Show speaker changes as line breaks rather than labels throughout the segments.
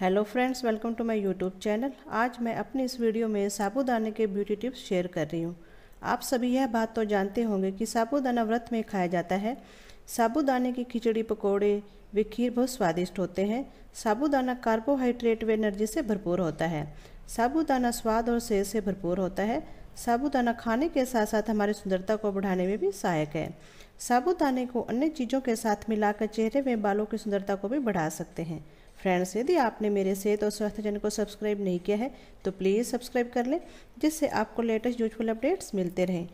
hello friends welcome to my YouTube channel आज मैं अपने इस वीडियो में साबूदाने के ब्यूटी टिप्स शेयर कर रही हूँ आप सभी यह बात तो जानते होंगे कि साबूदाना व्रत में खाया जाता है साबूदाने की खिचड़ी पकोड़े वे खीर बहुत स्वादिष्ट होते हैं साबूदाना कार्बोहाइड्रेट व एनर्जी से भरपूर होता है साबूदाना स्वाद और सेहत से भरपूर होता है साबूदाना खाने के साथ साथ हमारी सुंदरता को बढ़ाने में भी सहायक है साबूदाने को अन्य चीज़ों के साथ मिलाकर चेहरे में बालों की सुंदरता को भी बढ़ा सकते हैं फ्रेंड्स यदि आपने मेरे सेहत और स्वास्थ्य चैनल को सब्सक्राइब नहीं किया है तो प्लीज़ सब्सक्राइब कर लें जिससे आपको लेटेस्ट यूजफुल अपडेट्स मिलते रहें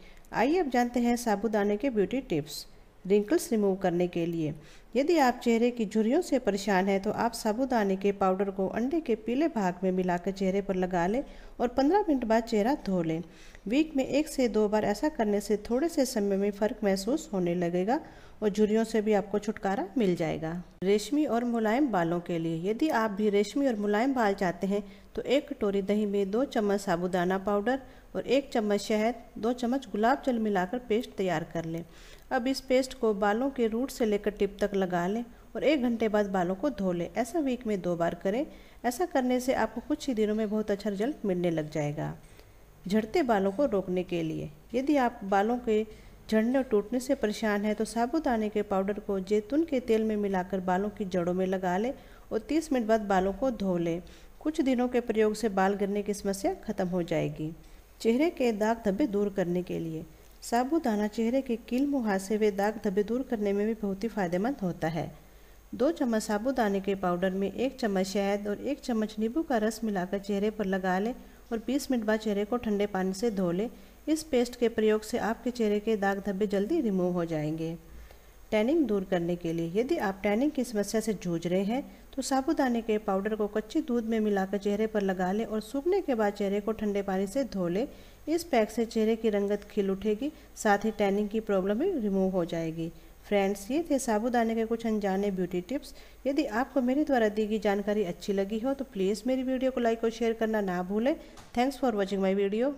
आइए अब जानते हैं साबुदाने के ब्यूटी टिप्स रिंकल्स रिमूव करने के लिए यदि आप चेहरे की झुरियों से परेशान हैं तो आप साबुदाने के पाउडर को अंडे के पीले भाग में मिलाकर चेहरे पर लगा लें और 15 मिनट बाद चेहरा धो लें वीक में एक से दो बार ऐसा करने से थोड़े से समय में फ़र्क महसूस होने लगेगा और झुरियों से भी आपको छुटकारा मिल जाएगा रेशमी और मुलायम बालों के लिए यदि आप भी रेशमी और मुलायम बाल चाहते हैं तो एक कटोरी दही में दो चम्मच साबुदाना पाउडर और एक चम्मच शहद दो चम्मच गुलाब जल मिलाकर पेस्ट तैयार कर लें अब इस पेस्ट को बालों के रूट से लेकर टिप तक लगा लें और एक घंटे बाद बालों को धो लें ऐसा वीक में दो बार करें ऐसा करने से आपको कुछ ही दिनों में बहुत अच्छा रिजल्ट मिलने लग जाएगा झड़ते बालों को रोकने के लिए यदि आप बालों के झड़ने और टूटने से परेशान हैं तो साबुदाने के पाउडर को जैतून के तेल में मिलाकर बालों की जड़ों में लगा लें और 30 मिनट बाद बालों को धो लें कुछ दिनों के प्रयोग से बाल गिरने की समस्या खत्म हो जाएगी चेहरे के दाग धब्बे दूर करने के लिए साबुदाना चेहरे के कील मुहासे हुए दाग धब्बे दूर करने में भी बहुत ही फायदेमंद होता है दो चम्मच साबुदाने के पाउडर में एक चम्मच शहद और एक चम्मच नींबू का रस मिलाकर चेहरे पर लगा लें और 20 मिनट बाद चेहरे को ठंडे पानी से धो लें इस पेस्ट के प्रयोग से आपके चेहरे के दाग धब्बे जल्दी रिमूव हो जाएंगे टैनिंग दूर करने के लिए यदि आप टैनिंग की समस्या से जूझ रहे हैं तो साबुदाने के पाउडर को कच्चे दूध में मिलाकर चेहरे पर लगा लें और सूखने के बाद चेहरे को ठंडे पानी से धो लें इस पैक से चेहरे की रंगत खिल उठेगी साथ ही टैनिंग की प्रॉब्लम भी रिमूव हो जाएगी फ्रेंड्स ये थे साबुदाने के कुछ अनजाने ब्यूटी टिप्स यदि आपको मेरे द्वारा दी गई जानकारी अच्छी लगी हो तो प्लीज़ मेरी वीडियो को लाइक और शेयर करना ना भूलें thanks for watching my video